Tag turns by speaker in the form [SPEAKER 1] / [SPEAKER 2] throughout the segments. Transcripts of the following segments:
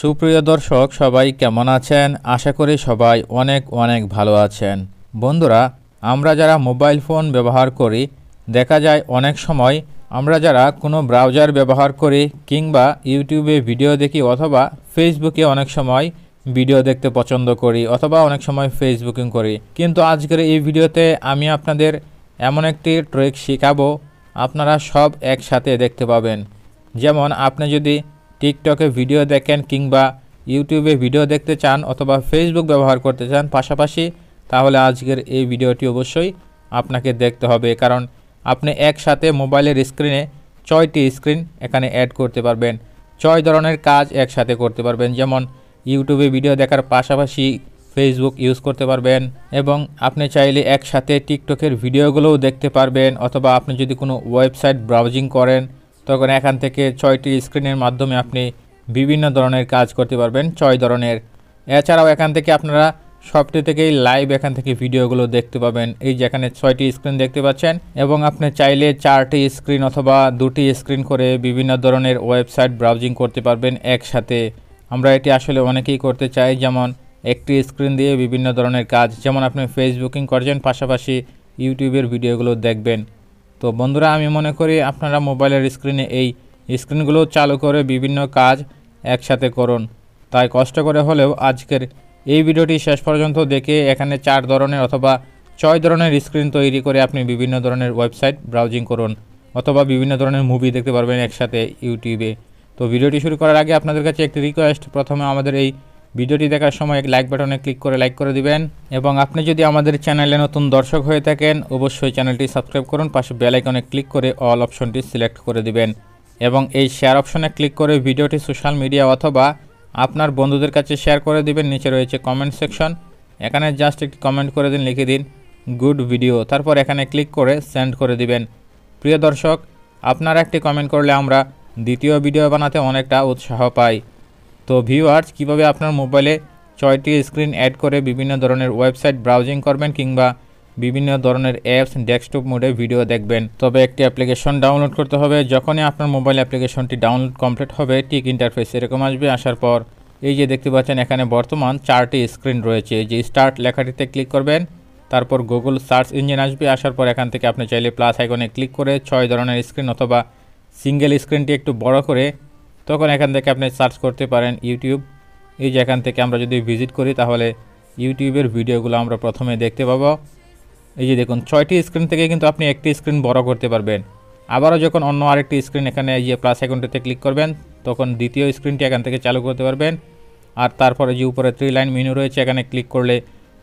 [SPEAKER 1] সুপ্রিয় দর্শক সবাই কেমন আছেন আশা করি সবাই অনেক অনেক ভালো আছেন বন্ধুরা আমরা যারা মোবাইল ফোন ব্যবহার করি দেখা যায় অনেক সময় আমরা যারা কোনো ব্রাউজার ব্যবহার করি কিংবা ইউটিউবে ভিডিও দেখি অথবা ফেসবুকে অনেক সময় ভিডিও দেখতে পছন্দ করি অথবা অনেক সময় ফেসবুকিং করি কিন্তু আজকের এই ভিডিওতে আমি আপনাদের এমন একটি ট্রিক শেখাবো আপনারা সব একসাথে দেখতে পাবেন যেমন আপনি যদি টিকটকে ভিডিও দেখেন কিংবা ইউটিউবে ভিডিও দেখতে চান অথবা ফেসবুক ব্যবহার করতে চান পাশাপাশি তাহলে আজকের এই ভিডিওটি অবশ্যই আপনাকে দেখতে হবে কারণ আপনি একসাথে মোবাইলের স্ক্রিনে ছয়টি স্ক্রিন এখানে অ্যাড করতে পারবেন ছয় ধরনের কাজ একসাথে করতে পারবেন যেমন ইউটিউবে ভিডিও দেখার পাশাপাশি ফেসবুক ইউজ করতে পারবেন এবং আপনি চাইলে একসাথে টিকটকের ভিডিওগুলোও দেখতে পারবেন অথবা আপনি যদি কোনো ওয়েবসাইট ব্রাউজিং করেন তখন এখান থেকে ছয়টি স্ক্রিনের মাধ্যমে আপনি বিভিন্ন ধরনের কাজ করতে পারবেন ছয় ধরনের এছাড়াও এখান থেকে আপনারা সবটি থেকেই লাইভ এখান থেকে ভিডিওগুলো দেখতে পাবেন এই যে এখানে ছয়টি স্ক্রিন দেখতে পাচ্ছেন এবং আপনি চাইলে চারটি স্ক্রিন অথবা দুটি স্ক্রিন করে বিভিন্ন ধরনের ওয়েবসাইট ব্রাউজিং করতে পারবেন একসাথে আমরা এটি আসলে অনেকেই করতে চাই যেমন একটি স্ক্রিন দিয়ে বিভিন্ন ধরনের কাজ যেমন আপনি ফেসবুকিং করছেন পাশাপাশি ইউটিউবের ভিডিওগুলো দেখবেন তো বন্ধুরা আমি মনে করি আপনারা মোবাইলের স্ক্রিনে এই স্ক্রিনগুলো চালু করে বিভিন্ন কাজ একসাথে করুন তাই কষ্ট করে হলেও আজকের এই ভিডিওটি শেষ পর্যন্ত দেখে এখানে চার ধরনের অথবা ছয় ধরনের স্ক্রিন তৈরি করে আপনি বিভিন্ন ধরনের ওয়েবসাইট ব্রাউজিং করুন অথবা বিভিন্ন ধরনের মুভি দেখতে পারবেন একসাথে ইউটিউবে তো ভিডিওটি শুরু করার আগে আপনাদের কাছে একটি রিকোয়েস্ট প্রথমে আমাদের এই ভিডিওটি দেখার সময় লাইক বাটনে ক্লিক করে লাইক করে দিবেন এবং আপনি যদি আমাদের চ্যানেলে নতুন দর্শক হয়ে থাকেন অবশ্যই চ্যানেলটি সাবস্ক্রাইব করুন পাশে বেল আইকনে ক্লিক করে অল অপশনটি সিলেক্ট করে দিবেন এবং এই শেয়ার অপশনে ক্লিক করে ভিডিওটি সোশ্যাল মিডিয়া অথবা আপনার বন্ধুদের কাছে শেয়ার করে দিবেন নিচে রয়েছে কমেন্ট সেকশন এখানে জাস্ট একটি কমেন্ট করে দিন লিখে দিন গুড ভিডিও তারপর এখানে ক্লিক করে সেন্ড করে দিবেন প্রিয় দর্শক আপনারা একটি কমেন্ট করলে আমরা দ্বিতীয় ভিডিও বানাতে অনেকটা উৎসাহ পাই তো ভিউয়ার্স কীভাবে আপনার মোবাইলে ছয়টি স্ক্রিন অ্যাড করে বিভিন্ন ধরনের ওয়েবসাইট ব্রাউজিং করবেন কিংবা বিভিন্ন ধরনের অ্যাপস ডেস্কটপ মোডে ভিডিও দেখবেন তবে একটি অ্যাপ্লিকেশন ডাউনলোড করতে হবে যখনই আপনার মোবাইল অ্যাপ্লিকেশনটি ডাউনলোড কমপ্লিট হবে ঠিক ইন্টারফেস এরকম আসবে আসার পর এই যে দেখতে পাচ্ছেন এখানে বর্তমান চারটি স্ক্রিন রয়েছে যে স্টার্ট লেখাটিতে ক্লিক করবেন তারপর গুগল সার্চ ইঞ্জিন আসবে আসার পর এখান থেকে আপনি চাইলে প্লাস আইকনে ক্লিক করে ছয় ধরনের স্ক্রিন অথবা সিঙ্গেল স্ক্রিনটি একটু বড় করে তখন এখান থেকে আপনি সার্চ করতে পারেন ইউটিউব এই যে এখান থেকে আমরা যদি ভিজিট করি তাহলে ইউটিউবের ভিডিওগুলো আমরা প্রথমে দেখতে পাবো এই যে দেখুন ছয়টি স্ক্রিন থেকে কিন্তু আপনি একটি স্ক্রিন বড় করতে পারবেন আবারও যখন অন্য আরেকটি স্ক্রিন এখানে এই যে প্লাস অ্যাকাউন্টেতে ক্লিক করবেন তখন দ্বিতীয় স্ক্রিনটি এখান থেকে চালু করতে পারবেন আর তারপরে যে উপরে থ্রি লাইন মেনু রয়েছে এখানে ক্লিক করলে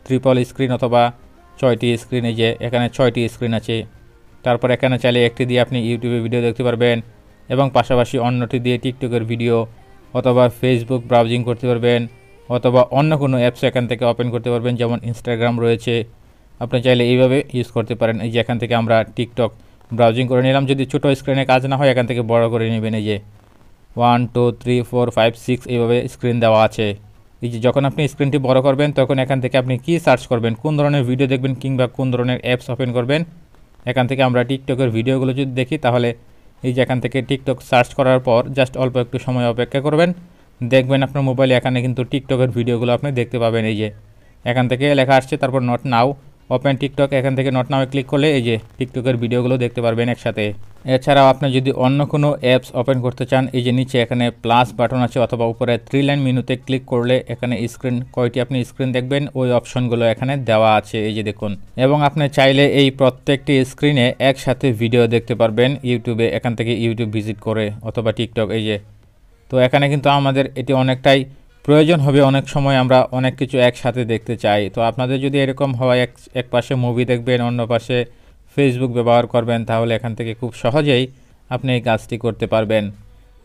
[SPEAKER 1] ট্রিপল স্ক্রিন অথবা ছয়টি স্ক্রিনে যে এখানে ছয়টি স্ক্রিন আছে তারপর এখানে চাইলে একটি দিয়ে আপনি ইউটিউবে ভিডিও দেখতে পারবেন এবং পাশাপাশি অন্যটি দিয়ে টিকটকের ভিডিও অথবা ফেসবুক ব্রাউজিং করতে পারবেন অথবা অন্য কোনো অ্যাপস এখান থেকে ওপেন করতে পারবেন যেমন ইনস্টাগ্রাম রয়েছে আপনি চাইলে এইভাবে ইউজ করতে পারেন এই যে এখান থেকে আমরা টিকটক ব্রাউজিং করে নিলাম যদি ছোটো স্ক্রিনে কাজ না হয় এখান থেকে বড় করে নেবেন এই যে one two three four five six এইভাবে স্ক্রিন দেওয়া আছে এই যে যখন আপনি স্ক্রিনটি বড় করবেন তখন এখান থেকে আপনি কি সার্চ করবেন কোন ধরনের ভিডিও দেখবেন কিংবা কোন ধরনের অ্যাপস ওপেন করবেন এখান থেকে আমরা টিকটকের ভিডিওগুলো যদি দেখি তাহলে এই যে এখান থেকে টিকটক সার্চ করার পর জাস্ট অল্প একটু সময় অপেক্ষা করবেন দেখবেন আপনার মোবাইলে এখানে কিন্তু টিকটকের ভিডিওগুলো আপনি দেখতে পাবেন এই যে এখান থেকে লেখা আসছে তারপর নট নাও ওপেন টিকটক এখান থেকে নট নামে ক্লিক করলে এই যে টিকটকের ভিডিওগুলো দেখতে পারবেন একসাথে এছাড়াও আপনি যদি অন্য কোনো অ্যাপস ওপেন করতে চান এই যে নিচে এখানে প্লাস বাটন আছে অথবা উপরে থ্রি লাইন মেনুতে ক্লিক করলে এখানে স্ক্রিন কয়টি আপনি স্ক্রিন দেখবেন ওই অপশনগুলো এখানে দেওয়া আছে এই যে দেখুন এবং আপনি চাইলে এই প্রত্যেকটি স্ক্রিনে একসাথে ভিডিও দেখতে পারবেন ইউটিউবে এখান থেকে ইউটিউব ভিজিট করে অথবা টিকটক এই যে তো এখানে কিন্তু আমাদের এটি অনেকটাই প্রয়োজন হবে অনেক সময় আমরা অনেক কিছু একসাথে দেখতে চাই তো আপনাদের যদি এরকম হয় এক এক পাশে মুভি দেখবেন অন্য পাশে ফেসবুক ব্যবহার করবেন তাহলে এখান থেকে খুব সহজেই আপনি এই কাজটি করতে পারবেন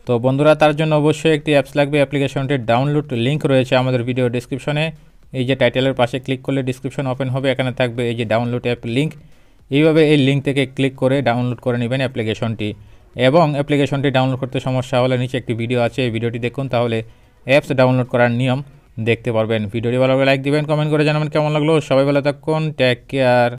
[SPEAKER 1] তো বন্ধুরা তার জন্য অবশ্যই একটি অ্যাপস লাগবে অ্যাপ্লিকেশনটির ডাউনলোড লিঙ্ক রয়েছে আমাদের ভিডিও ডিসক্রিপশনে এই যে টাইটেলের পাশে ক্লিক করলে ডিসক্রিপশন ওপেন হবে এখানে থাকবে এই যে ডাউনলোড অ্যাপ লিঙ্ক এইভাবে এই লিঙ্ক থেকে ক্লিক করে ডাউনলোড করে নেবেন অ্যাপ্লিকেশনটি এবং অ্যাপ্লিকেশনটি ডাউনলোড করতে সমস্যা হলে নিচে একটি ভিডিও আছে এই ভিডিওটি দেখুন তাহলে অ্যাপস ডাউনলোড করার নিয়ম দেখতে পারবেন ভিডিওটি ভালো লাগে লাইক দিবেন কমেন্ট করে জানাবেন কেমন লাগলো সবাই ভালো থাকুন টেক কেয়ার